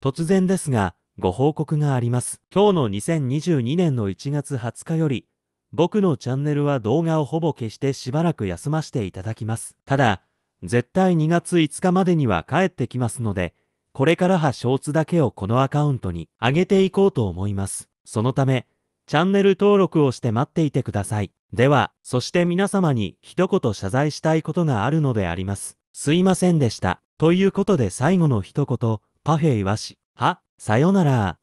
突然ですが、ご報告があります。今日の2022年の1月20日より、僕のチャンネルは動画をほぼ消してしばらく休ませていただきます。ただ、絶対2月5日までには帰ってきますので、これからはショーツだけをこのアカウントに上げていこうと思います。そのため、チャンネル登録をして待っていてください。では、そして皆様に一言謝罪したいことがあるのであります。すいませんでした。ということで最後の一言、パフェイワシ、は、さよなら。